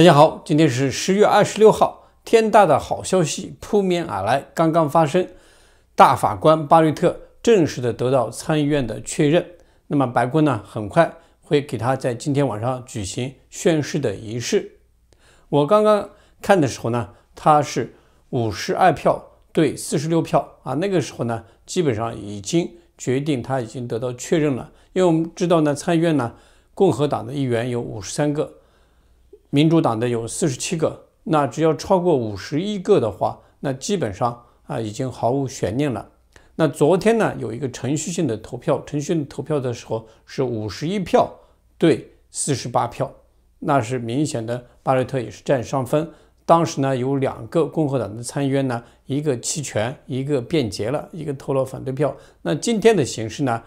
大家好，今天是十月二十六号，天大的好消息扑面而来，刚刚发生，大法官巴瑞特正式的得到参议院的确认，那么白宫呢，很快会给他在今天晚上举行宣誓的仪式。我刚刚看的时候呢，他是五十二票对四十六票啊，那个时候呢，基本上已经决定他已经得到确认了，因为我们知道呢，参议院呢，共和党的议员有五十三个。民主党的有四十七个，那只要超过五十一个的话，那基本上啊已经毫无悬念了。那昨天呢有一个程序性的投票，程序投票的时候是五十一票对四十八票，那是明显的巴雷特也是占上风。当时呢有两个共和党的参议员呢，一个弃权，一个变结了，一个投了反对票。那今天的形式呢，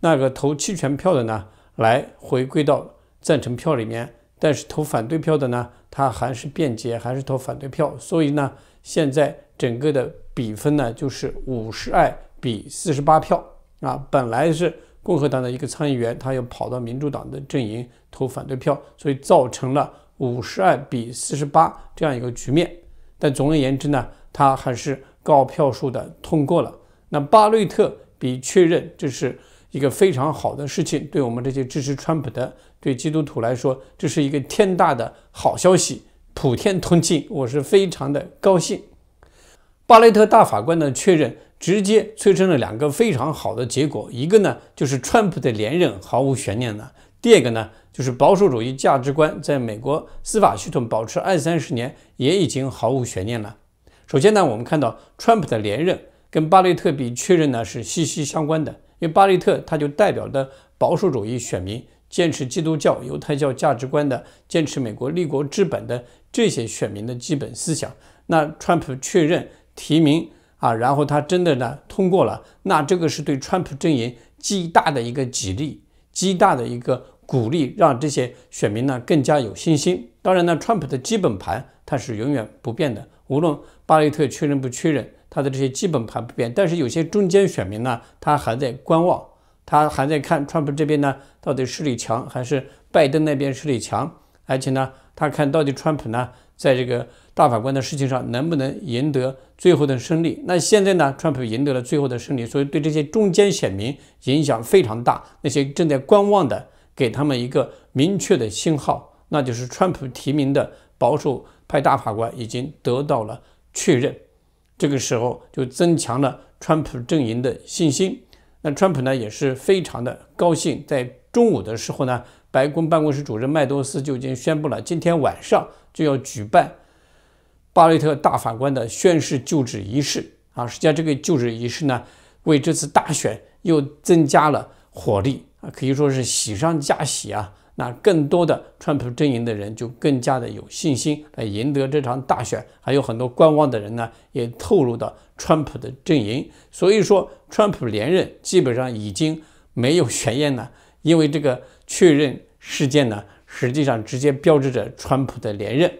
那个投弃权票的呢来回归到赞成票里面。但是投反对票的呢，他还是辩解，还是投反对票。所以呢，现在整个的比分呢就是五十二比四十八票啊。本来是共和党的一个参议员，他要跑到民主党的阵营投反对票，所以造成了五十二比四十八这样一个局面。但总而言之呢，他还是高票数的通过了。那巴瑞特比确认，这是。一个非常好的事情，对我们这些支持川普的、对基督徒来说，这是一个天大的好消息，普天同庆，我是非常的高兴。巴雷特大法官的确认，直接催生了两个非常好的结果：一个呢，就是川普的连任毫无悬念了；第二个呢，就是保守主义价值观在美国司法系统保持二三十年也已经毫无悬念了。首先呢，我们看到川普的连任跟巴雷特比确认呢是息息相关的。因为巴雷特他就代表的保守主义选民，坚持基督教、犹太教价值观的，坚持美国立国之本的这些选民的基本思想。那川普确认提名啊，然后他真的呢通过了，那这个是对川普阵营极大的一个激励，极大的一个鼓励，让这些选民呢更加有信心。当然呢，川普的基本盘他是永远不变的，无论巴雷特确认不确认。他的这些基本盘不变，但是有些中间选民呢，他还在观望，他还在看川普这边呢，到底势力强还是拜登那边势力强？而且呢，他看到底川普呢，在这个大法官的事情上能不能赢得最后的胜利？那现在呢，川普赢得了最后的胜利，所以对这些中间选民影响非常大。那些正在观望的，给他们一个明确的信号，那就是川普提名的保守派大法官已经得到了确认。这个时候就增强了川普阵营的信心。那川普呢也是非常的高兴，在中午的时候呢，白宫办公室主任麦多斯就已经宣布了，今天晚上就要举办巴雷特大法官的宣誓就职仪式啊。实际上，这个就职仪式呢，为这次大选又增加了火力啊，可以说是喜上加喜啊。那更多的川普阵营的人就更加的有信心来赢得这场大选，还有很多观望的人呢，也透露到川普的阵营。所以说，川普连任基本上已经没有悬念了，因为这个确认事件呢，实际上直接标志着川普的连任。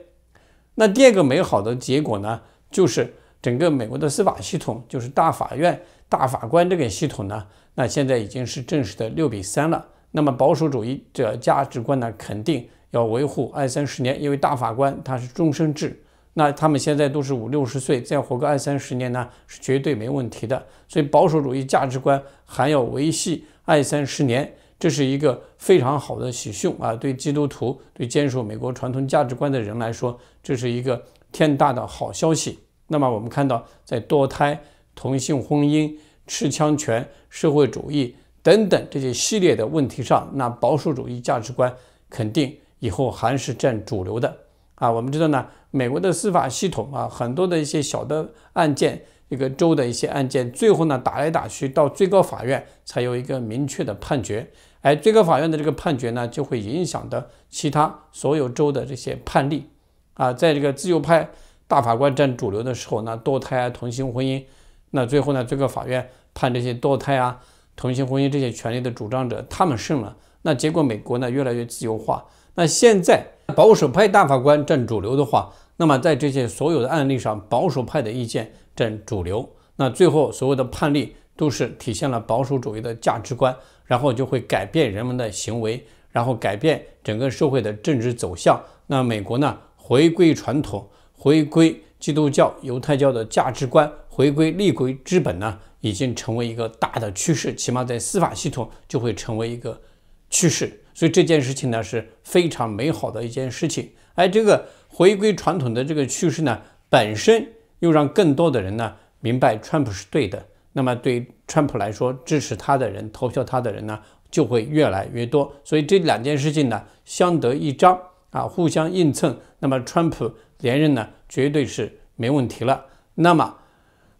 那第二个美好的结果呢，就是整个美国的司法系统，就是大法院大法官这个系统呢，那现在已经是正式的六比三了。那么保守主义者价值观呢，肯定要维护二三十年，因为大法官他是终身制。那他们现在都是五六十岁，再活个二三十年呢，是绝对没问题的。所以保守主义价值观还要维系二三十年，这是一个非常好的喜讯啊！对基督徒、对坚守美国传统价值观的人来说，这是一个天大的好消息。那么我们看到，在堕胎、同性婚姻、持枪权、社会主义。等等这些系列的问题上，那保守主义价值观肯定以后还是占主流的啊。我们知道呢，美国的司法系统啊，很多的一些小的案件，一个州的一些案件，最后呢打来打去到最高法院才有一个明确的判决，而最高法院的这个判决呢，就会影响的其他所有州的这些判例啊。在这个自由派大法官占主流的时候，呢，堕胎、啊、同性婚姻，那最后呢，最高法院判这些堕胎啊。同性婚姻这些权利的主张者，他们胜了，那结果美国呢越来越自由化。那现在保守派大法官占主流的话，那么在这些所有的案例上，保守派的意见占主流，那最后所有的判例都是体现了保守主义的价值观，然后就会改变人们的行为，然后改变整个社会的政治走向。那美国呢回归传统，回归。基督教、犹太教的价值观回归立规之本呢，已经成为一个大的趋势，起码在司法系统就会成为一个趋势。所以这件事情呢是非常美好的一件事情。哎，这个回归传统的这个趋势呢，本身又让更多的人呢明白川普是对的。那么对川普来说，支持他的人、投票他的人呢就会越来越多。所以这两件事情呢相得益彰。啊，互相映衬，那么川普连任呢，绝对是没问题了。那么，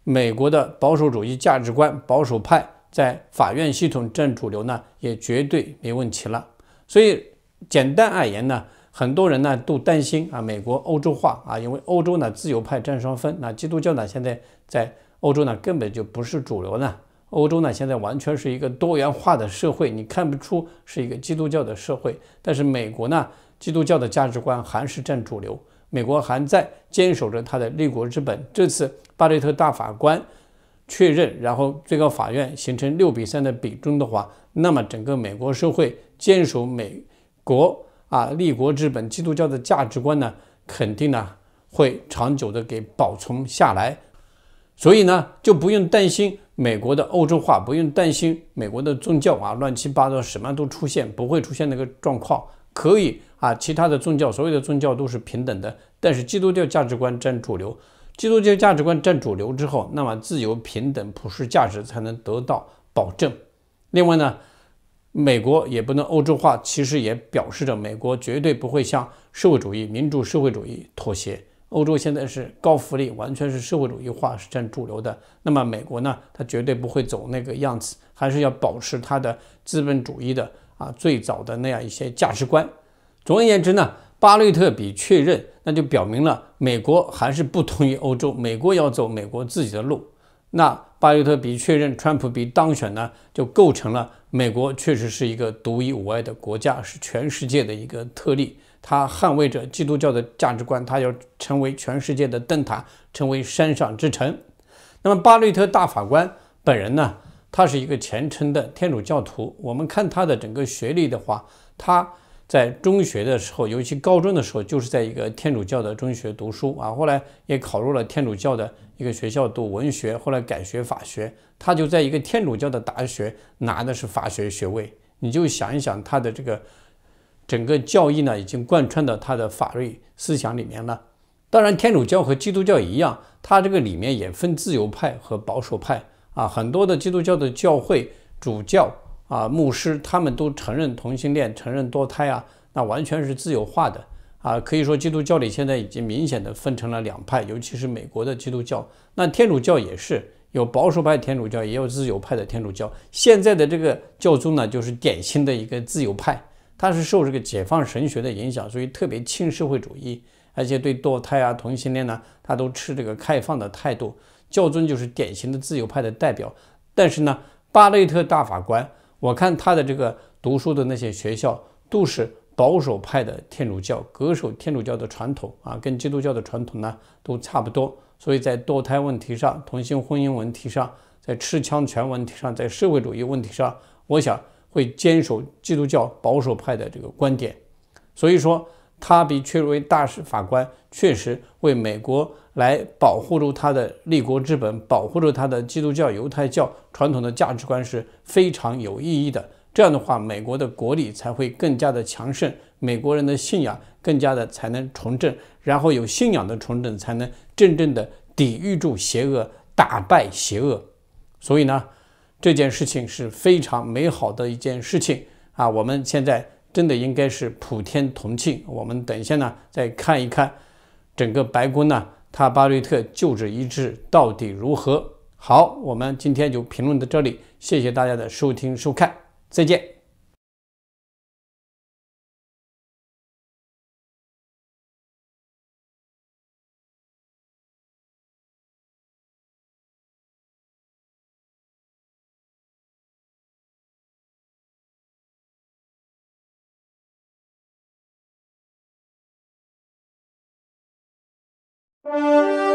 美国的保守主义价值观、保守派在法院系统占主流呢，也绝对没问题了。所以，简单而言呢，很多人呢都担心啊，美国欧洲化啊，因为欧洲呢自由派占双分，那基督教呢现在在欧洲呢根本就不是主流呢。欧洲呢现在完全是一个多元化的社会，你看不出是一个基督教的社会，但是美国呢。基督教的价值观还是占主流，美国还在坚守着它的立国之本。这次巴雷特大法官确认，然后最高法院形成六比三的比重的话，那么整个美国社会坚守美国啊立国之本，基督教的价值观呢，肯定呢会长久的给保存下来。所以呢，就不用担心美国的欧洲化，不用担心美国的宗教啊乱七八糟什么都出现，不会出现那个状况。可以啊，其他的宗教，所有的宗教都是平等的。但是基督教价值观占主流，基督教价值观占主流之后，那么自由、平等、普世价值才能得到保证。另外呢，美国也不能欧洲化，其实也表示着美国绝对不会向社会主义、民主社会主义妥协。欧洲现在是高福利，完全是社会主义化是占主流的。那么美国呢，它绝对不会走那个样子，还是要保持它的资本主义的。啊，最早的那样一些价值观。总而言之呢，巴雷特比确认，那就表明了美国还是不同于欧洲，美国要走美国自己的路。那巴雷特比确认川普比当选呢，就构成了美国确实是一个独一无二的国家，是全世界的一个特例。他捍卫着基督教的价值观，他要成为全世界的灯塔，成为山上之城。那么巴雷特大法官本人呢？他是一个虔诚的天主教徒。我们看他的整个学历的话，他在中学的时候，尤其高中的时候，就是在一个天主教的中学读书啊。后来也考入了天主教的一个学校读文学，后来改学法学。他就在一个天主教的大学拿的是法学学位。你就想一想，他的这个整个教义呢，已经贯穿到他的法律思想里面了。当然，天主教和基督教一样，它这个里面也分自由派和保守派。啊，很多的基督教的教会主教啊、牧师，他们都承认同性恋、承认堕胎啊，那完全是自由化的啊。可以说，基督教里现在已经明显的分成了两派，尤其是美国的基督教。那天主教也是有保守派天主教，也有自由派的天主教。现在的这个教宗呢，就是典型的一个自由派，他是受这个解放神学的影响，所以特别亲社会主义，而且对堕胎啊、同性恋呢，他都持这个开放的态度。教尊就是典型的自由派的代表，但是呢，巴雷特大法官，我看他的这个读书的那些学校都是保守派的天主教，恪守天主教的传统啊，跟基督教的传统呢都差不多，所以在堕胎问题上、同性婚姻问题上、在持枪权问题上、在社会主义问题上，我想会坚守基督教保守派的这个观点，所以说。他比确为大使法官，确实为美国来保护住他的立国之本，保护住他的基督教、犹太教传统的价值观是非常有意义的。这样的话，美国的国力才会更加的强盛，美国人的信仰更加的才能重振，然后有信仰的重振，才能真正的抵御住邪恶，打败邪恶。所以呢，这件事情是非常美好的一件事情啊！我们现在。真的应该是普天同庆。我们等一下呢，再看一看整个白宫呢，他巴瑞特就职一致到底如何。好，我们今天就评论到这里，谢谢大家的收听收看，再见。Música